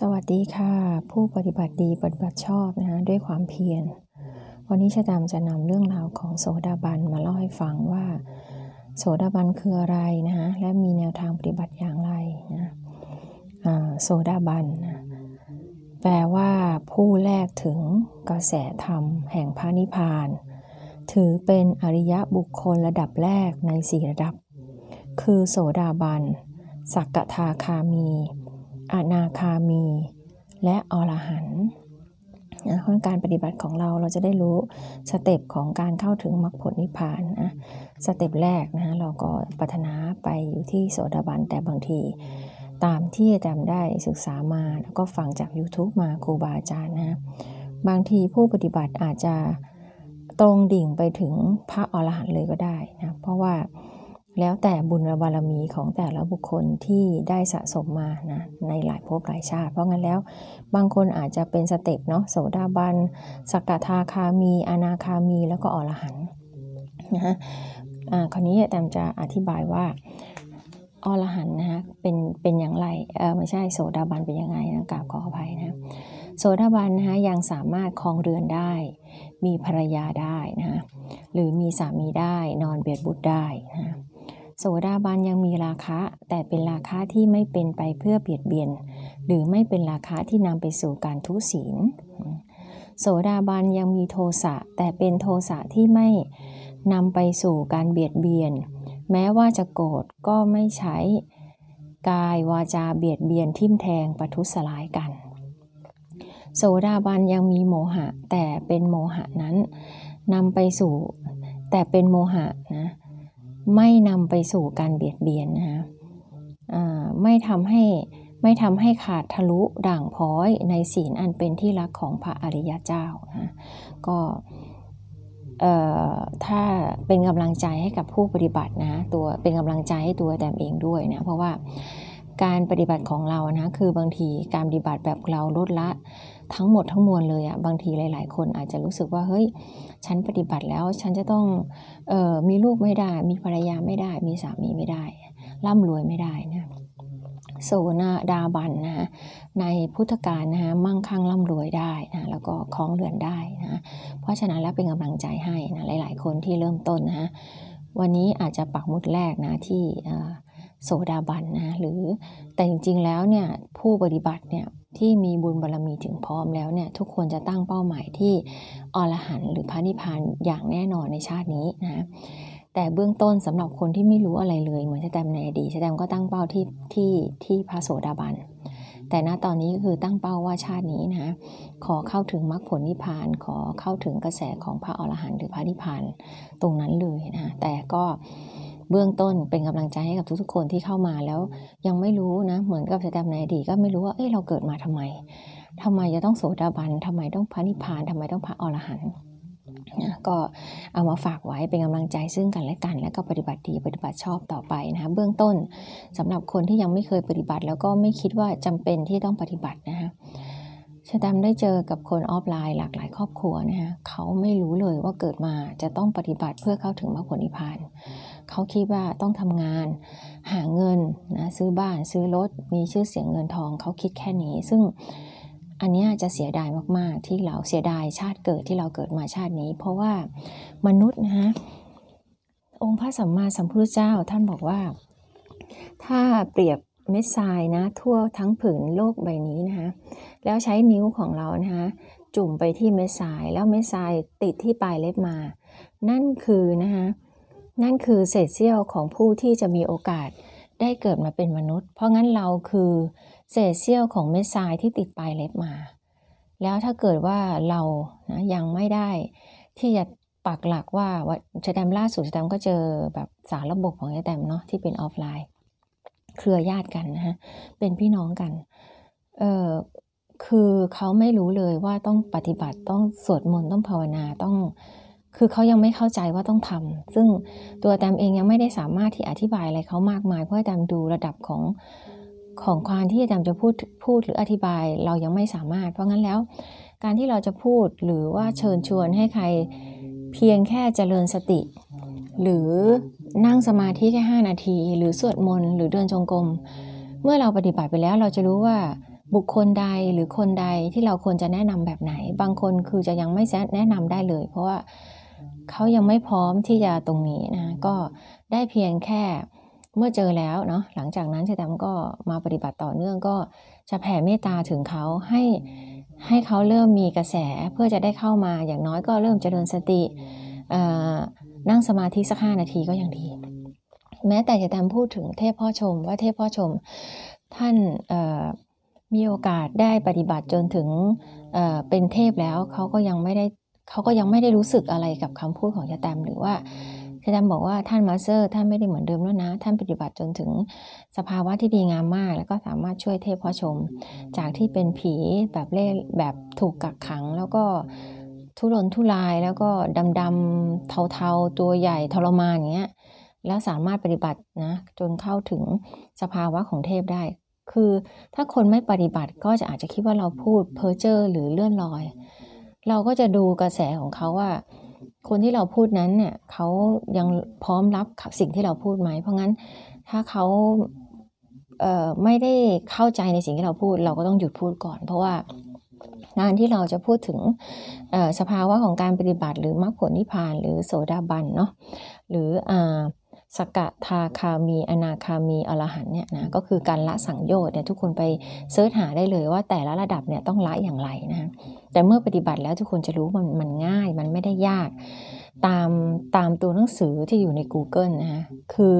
สวัสดีค่ะผู้ปฏิบัติดีปฏิบัติชอบนะฮะด้วยความเพียรวันนี้ชะตามจะนำเรื่องราวของโสดาบันมาเล่าให้ฟังว่า โสดาบันคืออะไรนะฮะและมีแนวทางปฏิบัติอย่างไรนะโสดาบันนะแปลว่าผู้แรกถึงกระแสธรรมแห่งพระนิพพาน ถือเป็นอริยะบุคคลระดับแรกในสี่ระดับคือโสดาบันสักกทาคามีอนาคามี และอรหันต์นะข้นการปฏิบัติของเราเราจะได้รู้สเต็ปของการเข้าถึงมรรคผลนิพพานนะสเต็ปแรกนะเราก็ปรารถนาไปอยู่ที่โสดาบัน แต่บางทีตามที่อาจารย์ได้ศึกษามา แล้วก็ฟังจาก YouTube มาครูบาอาจารย์นะบางทีผู้ปฏิบัติอาจจะตรงดิ่งไปถึงพระอรหันต์เลยก็ได้นะเพราะว่าแล้วแต่บุญบารมีของแต่ละบุคคลที่ได้สะสมมานะในหลายภพหลายชาติเพราะงั้นแล้วบางคนอาจจะเป็นสเต็ปเนาะโสดาบันสักทาคามีอนาคามีแล้วก็อรหันนะฮะคราวนี้แตมจะอธิบายว่าอรหันนะฮะเป็นเป็นอย่างไร เออไม่ใช่โสดาบันเป็นยังไงนะกราบขออภัยนะโสดาบันนะฮะยังสามารถครองเรือนได้ มีภรรยาได้นะฮะหรือมีสามีได้นอนเบียดบุตรได้นะะโสดาบันยังมีราคะแต่เป็นราคะที่ไม่เป็นไปเพื่อเบียดเบียน หรือไม่เป็นราคะที่นำไปสู่การทุศีล โสดาบันยังมีโทสะแต่เป็นโทสะที่ไม่นำไปสู่การเบียดเบียน แม้ว่าจะโกรธก็ไม่ใช้กายวาจาเบียดเบียนทิ่มแทงประทุสลาย กันโสดาบันยังมีโมหะ แต่เป็นโมหะนั้นนำไปสู่แต่เป็นโมหะนะไม่นำไปสู่การเบียดเบียนนะคะไม่ทำให้ ไม่ทำให้ขาดทะลุด่างพ้อยในศีลอันเป็นที่รักของพระอริยเจ้านะก็ถ้าเป็นกำลังใจให้กับผู้ปฏิบัตินะ ตัว เป็นกำลังใจให้ตัวแต่เองด้วยนะ เพราะว่าการปฏิบัติของเรา นะคือบางทีการปฏิบัติแบบเราลดละทั้งหมดทั้งมวลเลยอะบางทีหลายๆคนอาจจะรู้สึกว่าเฮ้ยฉันปฏิบัติแล้วฉันจะต้องออมีลูกไม่ได้ มีภรรยาไม่ได้มีสามีไม่ได้ร่ำรวยไม่ได้นะโสนาดาบันนะในพุทธกาลนะฮะมั่งคั่งร่ำรวยได้นะแล้วก็คล้องเรือนได้นะเพราะฉะนั้นแล้วเป็นกำลังใจให้นะหลาย ๆคนที่เริ่มต้นนะวันนี้อาจจะปักมุดแรกนะที่โสดาบันนะหรือแต่จริงๆแล้วเนี่ยผู้ปฏิบัติเนี่ยที่มีบุญบารรมีถึงพร้อมแล้วเนี่ยทุกคนจะตั้งเป้าหมายที่อรหันต์หรือพระนิพพานอย่างแน่นอนในชาตินี้นะแต่เบื้องต้นสำหรับคนที่ไม่รู้อะไรเลย เหมือนชแตมในอดีตชแตมก็ตั้งเป้าที่ที่ที่พระโสดาบันแต่ณตอนนี้ก็คือตั้งเป้าว่าชาตินี้นะขอเข้าถึงมรรคผลนิพพาน ขอเข้าถึงกระแสของพระอรหันต์หรือพระนิพพานตรงนั้นเลยนะแต่ก็เบื้องต้นเป็นกำลังใจให้กับทุกๆคนที่เข้ามาแล้วยังไม่รู้นะเหมือนกับสแตมในอดีตก็ไม่รู้ว่าเอ้ยเราเกิดมาทำไม ทำไมจะต้องโสดาบันทำไมต้องพระนิพพานทำไมต้องพระอรหันต์ก็เอามาฝากไว้เป็นกำลังใจซึ่งกันและกัน และก็ปฏิบัติดีปฏิบัติชอบต่อไปนะคะเบื้องต้นสำหรับคนที่ยังไม่เคยปฏิบัติ แล้วก็ไม่คิดว่าจำเป็นที่ต้องปฏิบัตินะคะชะดำได้เจอกับคนออฟไลน์ หลากหลายครอบครัวนะคะเขาไม่รู้เลยว่าเกิดมาจะต้องปฏิบัติเพื่อเข้าถึงมรรคผลนิพพานเขาคิดว่าต้องทำงานหาเงินนะซื้อบ้านซื้อรถมีชื่อเสียงเงินทอง เขาคิดแค่นี้ ซึ่งอันนี้จะเสียดายมาก ๆ ที่เราเสียดายชาติเกิดที่เราเกิดมาชาตินี้ เพราะว่ามนุษย์นะองค์พระสัมมาสัมพุทธเจ้าท่านบอกว่า ถ้าเปรียบเม็ดทรายนะ ทั่วทั้งผืนโลกใบนี้นะคะแล้วใช้นิ้วของเรานะคะจุ่มไปที่เม็ดทรายแล้วเม็ดทรายติดที่ปลายเล็บมา นั่นคือนะคะนั่นคือเศษเสี้ยวของผู้ที่จะมีโอกาสได้เกิดมาเป็นมนุษย์ เพราะงั้นเราคือเศษเสี้ยวของเม็ดทรายที่ติดปลายเล็บมา แล้วถ้าเกิดว่าเรา นะ ยังไม่ได้ที่จะปักหลักว่าว่าชแอมล่าสุดชแอมก็เจอแบบสารระบบของชแอมเนาะที่เป็นออฟไลน์ เครือญาติกันนะฮะ เป็นพี่น้องกัน เออคือเขาไม่รู้เลยว่าต้องปฏิบัติ ต้องสวดมนต์ ต้องภาวนา ต้องคือเขายังไม่เข้าใจว่าต้องทำ ซึ่งตัวแตมเองยังไม่ได้สามารถที่อธิบายอะไรเขามากมาย เพราะแตมดูระดับของของความที่แตจจะพูดพูดหรืออธิบายเรายังไม่สามารถ เพราะงั้นแล้ว การที่เราจะพูดหรือว่าเชิญชวนให้ใครเพียงแค่เจริญสติ หรือนั่งสมาธิแค่ 5 นาที หรือสวดมนต์หรือเดินจงกรมเมื่อเราปฏิบัติไปแล้ว เราจะรู้ว่า บุคคลใดหรือคนใดที่เราควรจะแนะนำแบบไหน บางคนคือจะยังไม่แนะนำได้เลย เพราะว่าเขายังไม่พร้อมที่จะตรงนี้นะก็ได้เพียงแค่เมื่อเจอแล้วเนาะหลังจากนั้นเชตัมก็มาปฏิบัติต่อเนื่องก็จะแผ่เมตตาถึงเขาให้ให้เขาเริ่มมีกระแสเพื่อจะได้เข้ามาอย่างน้อยก็เริ่มเจริญสตินั่งสมาธิสักห้านาทีก็ยังดี แม้แต่เชตัมพูดถึงเทพพ่อชม ว่าเทพพ่อชม ท่านมีโอกาสได้ปฏิบัติจนถึงเป็นเทพแล้วเขาก็ยังไม่ได้เขาก็ยังไม่ได้รู้สึกอะไรกับคำพูดของยาแตม หรือว่าชาตามบอกว่าท่านมาสเตอร์ท่านไม่ได้เหมือนเดิมแล้วนะ ท่านปฏิบัติจนถึงสภาวะที่ดีงามมาก แล้วก็สามารถช่วยเทพพชม จากที่เป็นผีแบบเล่แบบถูกกักขัง แล้วก็ทุรนทุรายแล้วก็ดำๆเทาๆตัวใหญ่ทรมานอย่างเงี้ยแล้วสามารถปฏิบัตินะจนเข้าถึงสภาวะของเทพได้ คือถ้าคนไม่ปฏิบัติก็จะอาจจะคิดว่าเราพูดเพ้อเจ้อหรือเลื่อนลอยเราก็จะดูกระแสของเขาว่า คนที่เราพูดนั้นเนี่ยเขายังพร้อมรับสิ่งที่เราพูดไหม เพราะงั้นถ้าเขาเไม่ได้เข้าใจในสิ่งที่เราพูด เราก็ต้องหยุดพูดก่อน เพราะว่างานที่เราจะพูดถึงสภาวะของการปฏิบัติหรือมรรคผลนิพพานหรือโสดาบันเนาะหรืออสกทาคามี อนาคามี อรหันเนี่ยนะ ก็คือการละสังโยชน์เนี่ยทุกคนไปเสิร์ชหาได้เลยว่าแต่ละระดับเนี่ยต้องละอย่างไรนะแต่เมื่อปฏิบัติแล้วทุกคนจะรู้มันมันง่าย มันไม่ได้ยาก ตามตามตัวหนังสือที่อยู่ใน Google นะคะคือ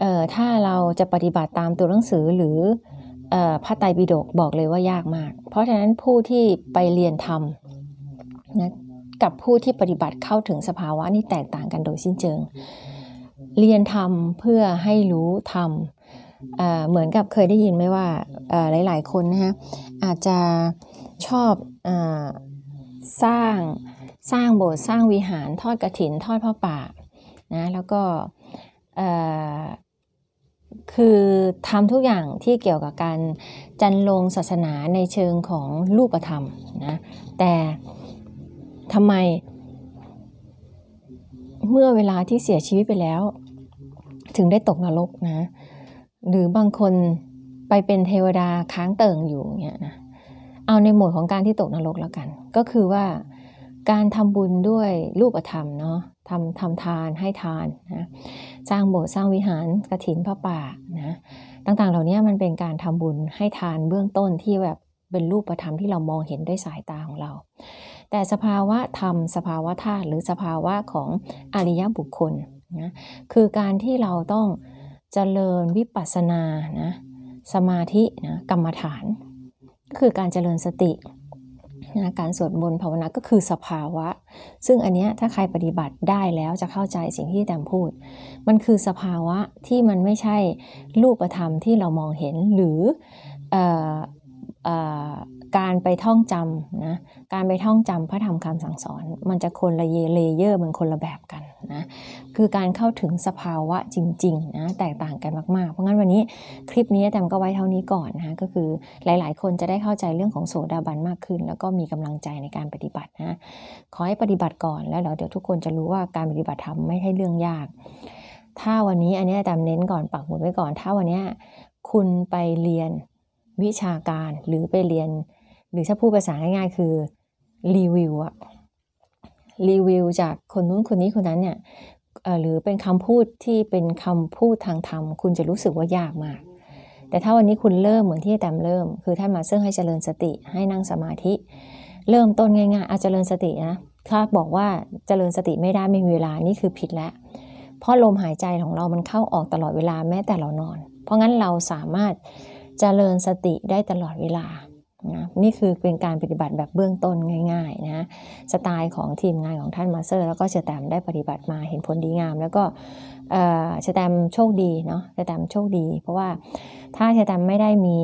เอ่อถ้าเราจะปฏิบัติตามตัวหนังสือหรือเอพระไตรปิฎกบอกเลยว่ายากมาก เพราะฉะนั้นผู้ที่ไปเรียนทำนะกับผู้ที่ปฏิบัติเข้าถึงสภาวะนี่แตกต่างกันโดยสิ้นเชิงเรียนธรรม เพื่อให้รู้ธรรมเหมือนกับเคยได้ยินไหมว่าหลายๆคนนะฮะอาจจะชอบอสร้างสร้างโบสถ์สร้างวิหารทอดกระถิน ทอดพระป่านะแล้วก็คือทำทุกอย่างที่เกี่ยวกับการจันลงศาสนาในเชิงของรูปธรรมนะแต่ทำไมเมื่อเวลาที่เสียชีวิตไปแล้วถึงได้ตกนรกนะหรือบางคนไปเป็นเทวดาค้างเติ่งอยู่เนี่ยนะเอาในหมวดของการที่ตกนรกแล้วกันก็คือว่าการทำบุญด้วยรูปธรรมเนาะทำทำทานให้ทานนะสร้างโบสถ์สร้างวิหารกระถินพระป่านะต่างๆ เหล่านี้มันเป็นการทำบุญให้ทานเบื้องต้นที่แบบเป็นรูปธรรมที่เรามองเห็นด้วยสายตาของเราแต่สภาวะธรรม สภาวะธาตุหรือสภาวะของอริยบุคคลนะคือการที่เราต้องเจริญวิปัสสนานะสมาธินะกรรมฐาน ก็คือการเจริญสตินะการสวดมนต์ภาวนา ก็คือสภาวะ ซึ่งอันเนี้ยถ้าใครปฏิบัติได้แล้วจะเข้าใจสิ่งที่แตมพูด มันคือสภาวะที่มันไม่ใช่รูปธรรมที่เรามองเห็นหรือออการไปท่องจำนะ การไปท่องจำพระธรรมคำสั่งสอน มันจะคนละเยเลเยอร์มันคนละแบบกันนะ คือการเข้าถึงสภาวะจริงๆนะ แตกต่างกันมากๆเพราะงั้นวันนี้คลิปนี้แต่มก็ไว้เท่านี้ก่อนนะก็คือหลายๆ คนจะได้เข้าใจเรื่องของโสดาบันมากขึ้น แล้วก็มีกำลังใจในการปฏิบัตินะ ขอให้ปฏิบัติก่อนแล้วเดี๋ยวทุกคนจะรู้ว่าการปฏิบัติธรรมไม่ใช่เรื่องยาก ถ้าวันนี้อันนี้แต่มเน้นก่อนปักหมุดไว้ก่อน ถ้าวันนี้คุณไปเรียนวิชาการหรือไปเรียนหรือถ้าพูดภาษาง่ายๆ คือรีวิวอะรีวิวจากคนนู้นคนนี้คนนั้นเนี่ยหรือเป็นคำพูดที่เป็นคำพูดทางธรรมคุณจะรู้สึกว่ายากมาก แต่ถ้าวันนี้คุณเริ่มเหมือนที่แตมเริ่มคือท่านมาเซึ่งให้เจริญสติให้นั่งสมาธิ เริ่มต้นง่ายๆอาจเจริญสตินะถ้าบอกว่าเจริญสติไม่ได้ไม่มีเวลานี่คือผิดแล้วเพราะลมหายใจของเรามันเข้าออกตลอดเวลาแม้แต่เรานอน เพราะงั้นเราสามารถเจริญสติได้ตลอดเวลานะนี่คือเป็นการปฏิบัติแบบเบื้องต้นง่ายๆนะสไตล์ของทีมงานของท่านมาสเตอร์ แล้วก็เชตแมได้ปฏิบัติมาเห็นผลดีงาม แล้วก็เชตแมโชคดีเนาะเชตแมโชคดี เพราะว่าถ้าเชตแมไม่ได้มี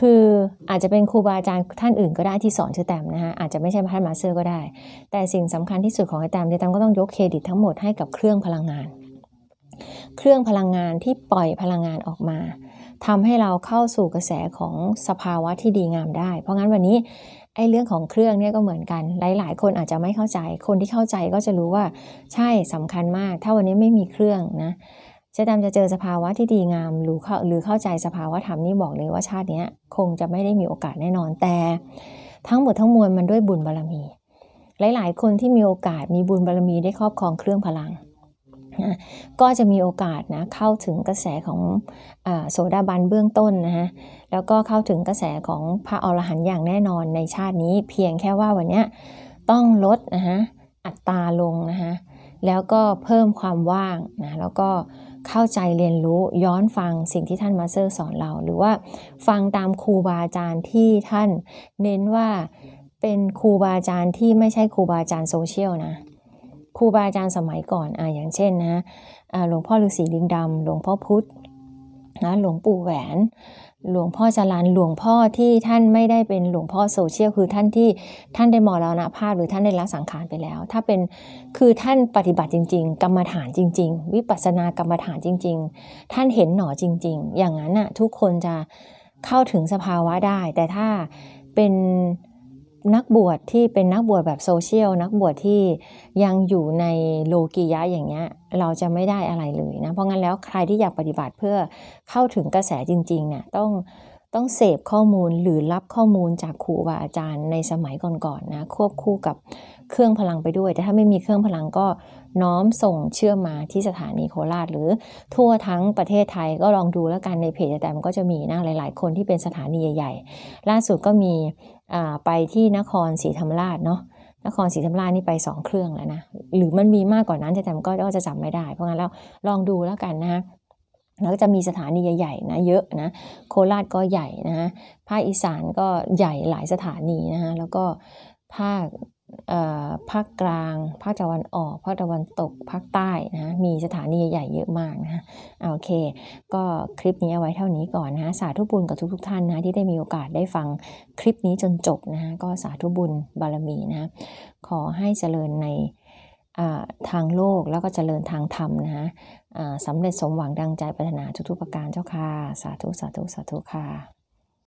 คืออาจจะเป็นครูบาอาจารย์ท่านอื่นก็ได้ที่สอนเชตแมนะฮะอาจจะไม่ใช่ท่านมาสเตอร์ ก็ได้ แต่สิ่งสำคัญที่สุดของเชตแมเชตมก็ต้องยกเครดิตทั้งหมดให้กับเครื่องพลังงาน เครื่องพลังงานที่ปล่อยพลังงานออกมาทำให้เราเข้าสู่กระแสของสภาวะที่ดีงามได้ เพราะงั้นวันนี้ไอ้เรื่องของเครื่องเนี่ยก็เหมือนกัน หลายๆคนอาจจะไม่เข้าใจ คนที่เข้าใจก็จะรู้ว่าใช่สำคัญมาก ถ้าวันนี้ไม่มีเครื่องนะ จะดำจะเจอสภาวะที่ดีงามหรือเข้าหรือเข้าใจสภาวะธรรมนี่บอกเลยว่าชาตินี้คงจะไม่ได้มีโอกาสแน่นอน แต่ทั้งหมดทั้งมวลมันด้วยบุญบารรมี หลายๆ คนที่มีโอกาสมีบุญบารรมี ได้ครอบครองเครื่องพลังนะก็จะมีโอกาสนะเข้าถึงกระแสของอโสดาบันเบื้องต้นนะฮะแล้วก็เข้าถึงกระแสของพระอรหันต์อย่างแน่นอนในชาตินี้เพียงแค่ว่าวันนี้ต้องลดนะฮะอัตราลงนะฮะแล้วก็เพิ่มความว่างนะแล้วก็เข้าใจเรียนรู้ย้อนฟังสิ่งที่ท่านมาสเตอร์สอนเราหรือว่าฟังตามครูบาอาจารย์ที่ท่านเน้นว่าเป็นครูบาอาจารย์ที่ไม่ใช่ครูบาอาจารย์โซเชียลนะครูบาอาจารย์สมัยก่อนอ่ะอย่างเช่นนะหลวงพ่อฤาษีลิงดำหลวงพ่อพุธนะหลวงปู่แหวน หลวงพ่อจารันหลวงพ่อที่ท่านไม่ได้เป็นหลวงพ่อโซเชียลคือท่านที่ท่านได้มรณภาพหรือท่านได้ละสังขารไปแล้ว ถ้าเป็นคือท่านปฏิบัติจริง ๆ กรรมฐานจริง ๆ วิปัสสนากรรมฐานจริง ๆ ท่านเห็นหนอจริง ๆ อย่างนั้นน่ะทุกคนจะเข้าถึงสภาวะได้ แต่ถ้าเป็นนักบวชที่เป็นนักบวชแบบโซเชียล นักบวชที่ยังอยู่ในโลกียะอย่างเงี้ย เราจะไม่ได้อะไรเลยนะ เพราะงั้นแล้วใครที่อยากปฏิบัติเพื่อเข้าถึงกระแสจริงๆเนี่ยต้องต้องเสพข้อมูลหรือรับข้อมูลจากครูบาอาจารย์ในสมัยก่อนๆนนะควบคู่กับเครื่องพลังไปด้วยแต่ถ้าไม่มีเครื่องพลังก็น้อมส่งเชื่อมาที่สถานีโคราชหรือทั่วทั้งประเทศไทยก็ลองดูแล้วกันในเพจแต่มันก็จะมีนะหลาย ๆ คนที่เป็นสถานีใหญ่ๆล่าสุดก็มีไปที่นครศรีธรรมราชเนาะนครศรีธรรมราชนี่ไป2เครื่องแล้วนะหรือมันมีมากกว่านั้น แต่แต่ก็จะจำไม่ได้ เพราะงั้นเราลองดูแล้วกันนะคะแล้วก็จะมีสถานีใหญ่ๆนะเยอะนะ โคราชก็ใหญ่นะฮะภาคอีสานก็ใหญ่หลายสถานีนะฮะแล้วก็ภาคภาคกลาง ภาคตะวันออก ภาคตะวันตก ภาคใต้นะ มีสถานีใหญ่เยอะมากนะโอเค ก็คลิปนี้เอาไว้เท่านี้ก่อนนะสาธุบุญกับทุกๆท่านนะที่ได้มีโอกาสได้ฟังคลิปนี้จนจบนะก็สาธุบุญบารมีนะขอให้เจริญในทางโลกแล้วก็เจริญทางธรรมนะะสำเร็จสมหวังดังใจปรารถนาทุกๆประการเจ้าค่ะสาธุสาธุสาธุค่ะ